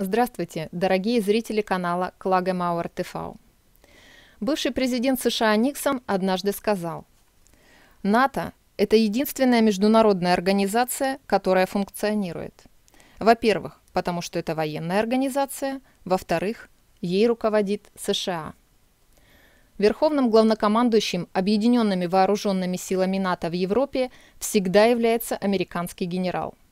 Здравствуйте, дорогие зрители канала Клагемауэр ТВ. Бывший президент США Никсон однажды сказал, «НАТО – это единственная международная организация, которая функционирует. Во-первых, потому что это военная организация, во-вторых, ей руководит США». Верховным главнокомандующим объединенными вооруженными силами НАТО в Европе всегда является американский генерал –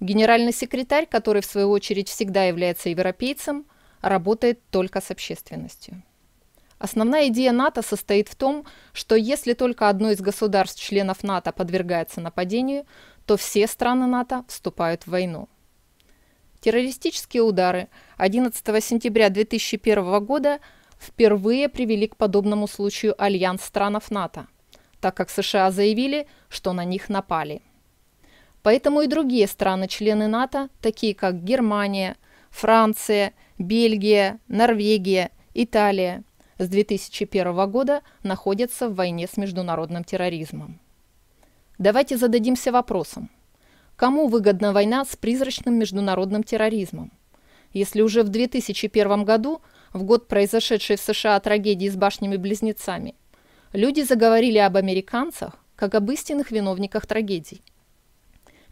Генеральный секретарь, который в свою очередь всегда является европейцем, работает только с общественностью. Основная идея НАТО состоит в том, что если только одно из государств-членов НАТО подвергается нападению, то все страны НАТО вступают в войну. Террористические удары 11 сентября 2001 года впервые привели к подобному случаю альянс стран НАТО, так как США заявили, что на них напали – Поэтому и другие страны-члены НАТО, такие как Германия, Франция, Бельгия, Норвегия, Италия, с 2001 года находятся в войне с международным терроризмом. Давайте зададимся вопросом. Кому выгодна война с призрачным международным терроризмом? Если уже в 2001 году, в год произошедшей в США трагедии с башнями-близнецами, люди заговорили об американцах как об истинных виновниках трагедий –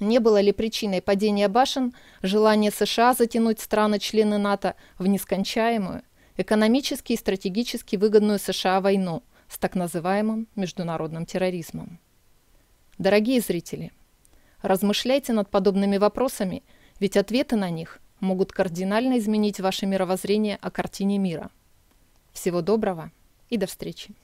не было ли причиной падения башен желание США затянуть страны-члены НАТО в нескончаемую, экономически и стратегически выгодную США войну с так называемым международным терроризмом? Дорогие зрители, размышляйте над подобными вопросами, ведь ответы на них могут кардинально изменить ваше мировоззрение о картине мира. Всего доброго и до встречи!